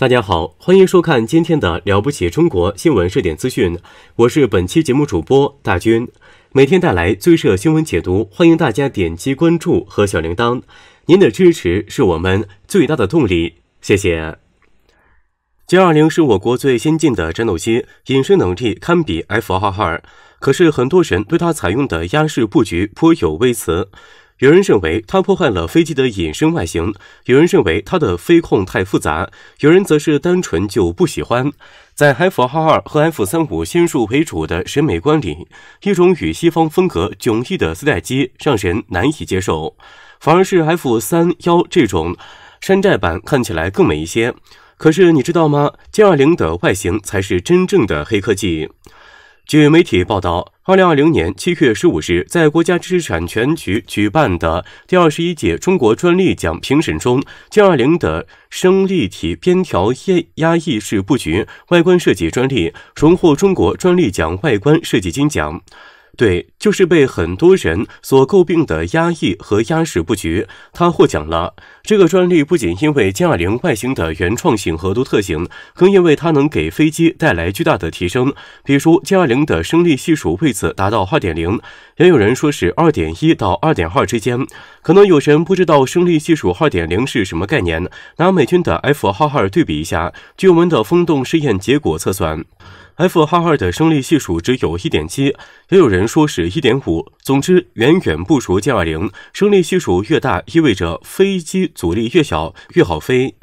大家好，欢迎收看今天的《了不起中国新闻热点资讯》，我是本期节目主播大军，每天带来最热新闻解读，欢迎大家点击关注和小铃铛，您的支持是我们最大的动力，谢谢。歼二零是我国最先进的战斗机，隐身能力堪比 F 二二，可是很多人对它采用的压式布局颇有微词。有人认为它破坏了飞机的隐身外形，有人认为它的飞控太复杂，有人则是单纯就不喜欢。在 F 二二和 F 三五先术为主的审美观里，一种与西方风格迥异的丝代机让人难以接受，反而是 F 三幺这种山寨版看起来更美一些。可是你知道吗？歼二零的外形才是真正的黑科技。据媒体报道，二零二零年七月十五日，在国家知识产权局举办的第二十一届中国专利奖评审中，歼二零的升立体边条液压翼式布局外观设计专利荣获中国专利奖外观设计金奖。对，就是被很多人所诟病的压抑和压实布局，他获奖了。这个专利不仅因为歼二零外形的原创性和独特性，更因为它能给飞机带来巨大的提升，比如歼二零的升力系数为此达到二点零。也有人说是二点一到二点二之间，可能有人不知道升力系数二点零是什么概念，拿美军的 F 二二对比一下，据我们的风洞试验结果测算，F 二二的升力系数只有一点七，也有人说是一点五，总之远远不如歼二零。升力系数越大，意味着飞机阻力越小，越好飞。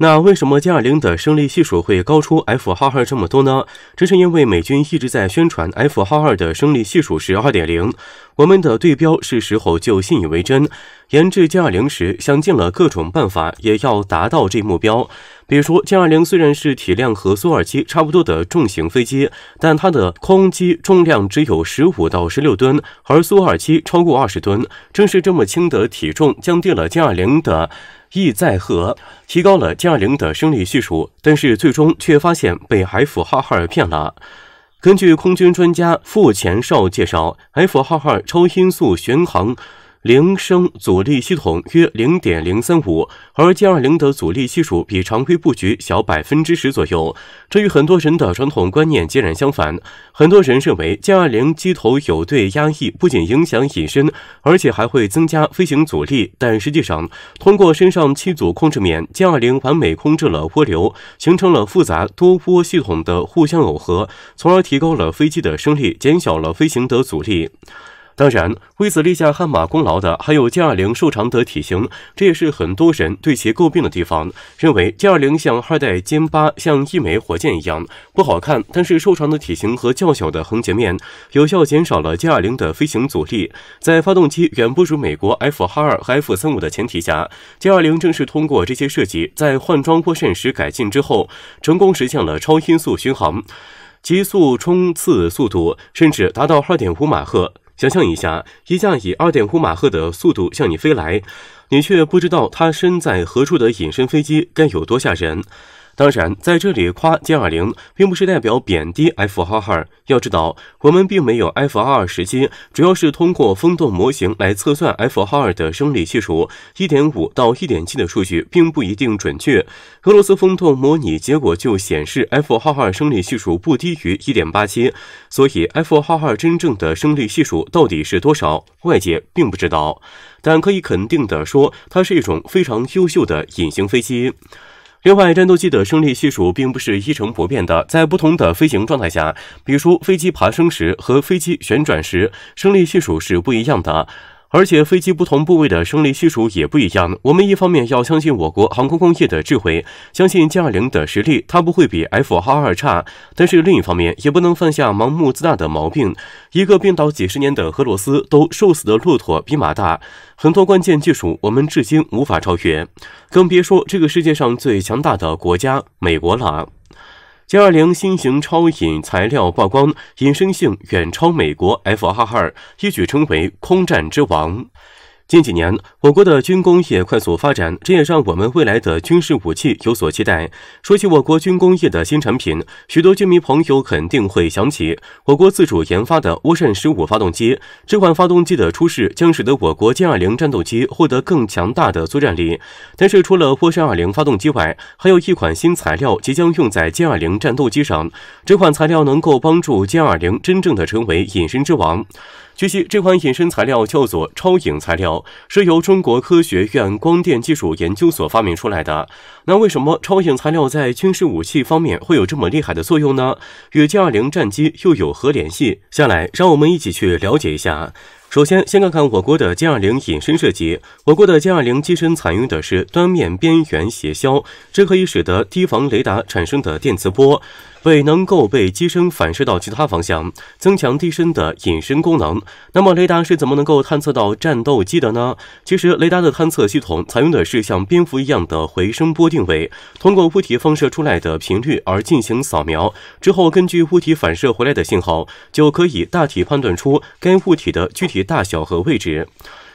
那为什么歼二零的升力系数会高出 F 号二这么多呢？这是因为美军一直在宣传 F 号二的升力系数是二点零，我们的对标是时候就信以为真，研制歼二零时想尽了各种办法也要达到这目标。比如说，歼二零虽然是体量和苏二七差不多的重型飞机，但它的空机重量只有十五到十六吨，而苏二七超过二十吨。正是这么轻的体重，降低了歼二零的翼载荷，提高了歼二零的升力系数，但是最终却发现被 F 号二骗了。根据空军专家傅前哨介绍，F 号二超音速巡航。零升阻力系统约零点零三五，而歼二零的阻力系数比常规布局小百分之十左右。这与很多人的传统观念截然相反。很多人认为歼二零机头有对压抑，不仅影响隐身，而且还会增加飞行阻力。但实际上，通过身上七组控制面，歼二零完美控制了涡流，形成了复杂多涡系统的互相耦合，从而提高了飞机的升力，减小了飞行的阻力。当然，为此立下汗马功劳的还有歼二零瘦长的体型，这也是很多人对其诟病的地方，认为歼二零像二代歼八，像一枚火箭一样不好看。但是瘦长的体型和较小的横截面，有效减少了歼二零的飞行阻力。在发动机远不如美国 F 十二和 F 三五的前提下，歼二零正是通过这些设计，在换装涡扇十改进之后，成功实现了超音速巡航，极速冲刺速度甚至达到二点五马赫。想象一下，一架以二点五马赫的速度向你飞来，你却不知道它身在何处的隐身飞机，该有多吓人！当然，在这里夸歼二零，并不是代表贬低 F 号二。要知道，我们并没有 F 2二时期，主要是通过风洞模型来测算 F 号二的升力系数，一点五到一点七的数据并不一定准确。俄罗斯风洞模拟结果就显示，F 号二升力系数不低于一点八七，所以 F 号二真正的升力系数到底是多少，外界并不知道。但可以肯定的说，它是一种非常优秀的隐形飞机。另外，战斗机的升力系数并不是一成不变的，在不同的飞行状态下，比如飞机爬升时和飞机旋转时，升力系数是不一样的。而且飞机不同部位的生理系数也不一样。我们一方面要相信我国航空工业的智慧，相信歼二零的实力，它不会比 F 二二差；但是另一方面，也不能犯下盲目自大的毛病。一个病倒几十年的俄罗斯，都瘦死的骆驼比马大，很多关键技术我们至今无法超越，更别说这个世界上最强大的国家美国了。歼二零新型超隐材料曝光，隐身性远超美国 F 二二，一举称为空战之王。近几年，我国的军工业快速发展，这也让我们未来的军事武器有所期待。说起我国军工业的新产品，许多军迷朋友肯定会想起我国自主研发的涡扇十五发动机。这款发动机的出世将使得我国歼二零战斗机获得更强大的作战力。但是，除了涡扇二零发动机外，还有一款新材料即将用在歼二零战斗机上。这款材料能够帮助歼二零真正的成为隐身之王。据悉，这款隐身材料叫做超影材料，是由中国科学院光电技术研究所发明出来的。那为什么超影材料在军事武器方面会有这么厉害的作用呢？与歼二零战机又有何联系？下来，让我们一起去了解一下。首先，先看看我国的歼二零隐身设计。我国的歼二零机身采用的是端面边缘斜削，这可以使得低防雷达产生的电磁波未能够被机身反射到其他方向，增强机身的隐身功能。那么，雷达是怎么能够探测到战斗机的呢？其实，雷达的探测系统采用的是像蝙蝠一样的回声波定位，通过物体放射出来的频率而进行扫描，之后根据物体反射回来的信号，就可以大体判断出该物体的具体。大小和位置，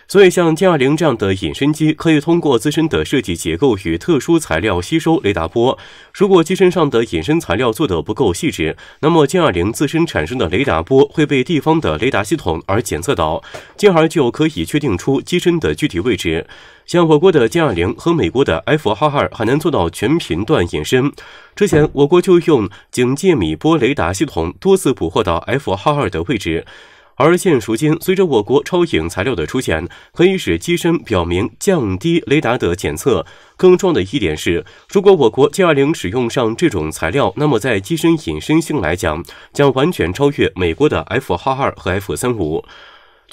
所以像歼二零这样的隐身机可以通过自身的设计结构与特殊材料吸收雷达波。如果机身上的隐身材料做得不够细致，那么歼二零自身产生的雷达波会被地方的雷达系统而检测到，进而就可以确定出机身的具体位置。像我国的歼二零和美国的 F 号二还能做到全频段隐身。之前我国就用警戒米波雷达系统多次捕获到 F 号二的位置。而现如今，随着我国超影材料的出现，可以使机身表明降低雷达的检测。更重要的一点是，如果我国歼二零使用上这种材料，那么在机身隐身性来讲，将完全超越美国的 F 号二和 F 三五。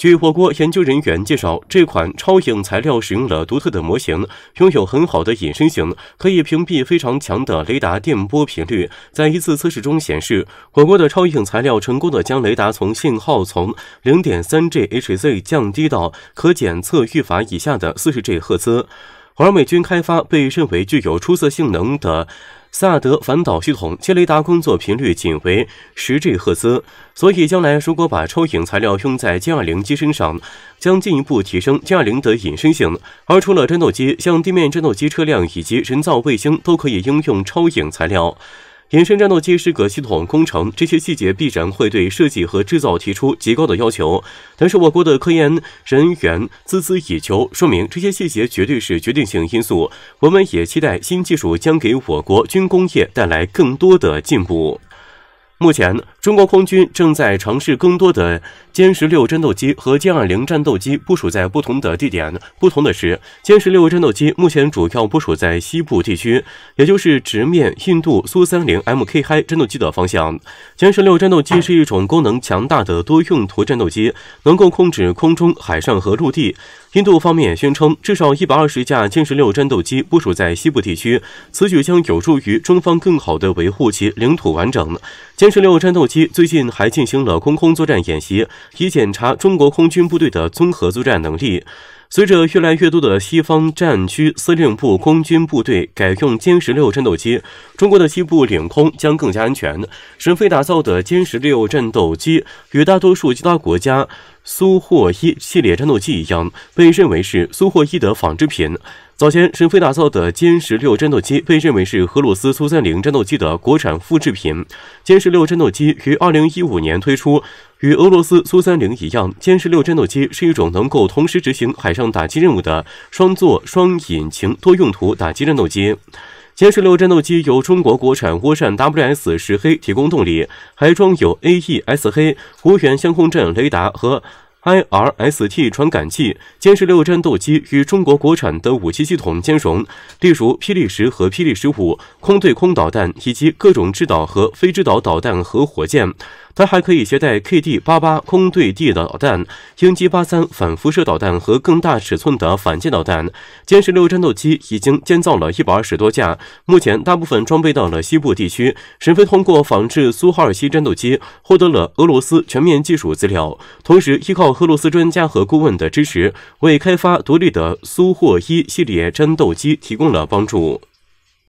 据我国研究人员介绍，这款超影材料使用了独特的模型，拥有很好的隐身性，可以屏蔽非常强的雷达电波频率。在一次测试中显示，我国的超影材料成功的将雷达从信号从零点三 G H Z 降低到可检测域法以下的四十 G 赫兹。而美军开发被认为具有出色性能的。萨德反导系统接雷达工作频率仅为十 G 赫兹，所以将来如果把超影材料用在歼二零机身上，将进一步提升歼二零的隐身性。而除了战斗机，像地面战斗机车辆以及人造卫星都可以应用超影材料。隐身战斗机是个系统工程，这些细节必然会对设计和制造提出极高的要求。但是，我国的科研人员孜孜以求，说明这些细节绝对是决定性因素。我们也期待新技术将给我国军工业带来更多的进步。目前。中国空军正在尝试更多的歼十六战斗机和歼二零战斗机部署在不同的地点。不同的是，歼十六战斗机目前主要部署在西部地区，也就是直面印度苏三零 MKI 战斗机的方向。歼十六战斗机是一种功能强大的多用途战斗机，能够控制空中、海上和陆地。印度方面宣称，至少一百二十架歼十六战斗机部署在西部地区，此举将有助于中方更好地维护其领土完整。歼十六战斗。最近还进行了空空作战演习，以检查中国空军部队的综合作战能力。随着越来越多的西方战区司令部空军部队改用歼十六战斗机，中国的西部领空将更加安全。沈飞打造的歼十六战斗机与大多数其他国家苏霍伊系列战斗机一样，被认为是苏霍伊的仿制品。早前，沈飞打造的歼十六战斗机被认为是俄罗斯苏三零战斗机的国产复制品。歼十六战斗机于二零一五年推出。与俄罗斯苏三零一样，歼十六战斗机是一种能够同时执行海上打击任务的双座双引擎多用途打击战斗机。歼十六战斗机由中国国产涡扇 WS 十黑提供动力，还装有 AES 黑无源相控阵雷达和 IRST 传感器。歼十六战斗机与中国国产的武器系统兼容，例如霹雳十和霹雳十五空对空导弹以及各种制导和非制导导弹和火箭。它还可以携带 KD88 空对地导弹、鹰击八三反辐射导弹和更大尺寸的反舰导弹。歼十六战斗机已经建造了一百二十多架，目前大部分装备到了西部地区。沈飞通过仿制苏哈尔西战斗机，获得了俄罗斯全面技术资料，同时依靠俄罗斯专家和顾问的支持，为开发独立的苏霍伊系列战斗机提供了帮助。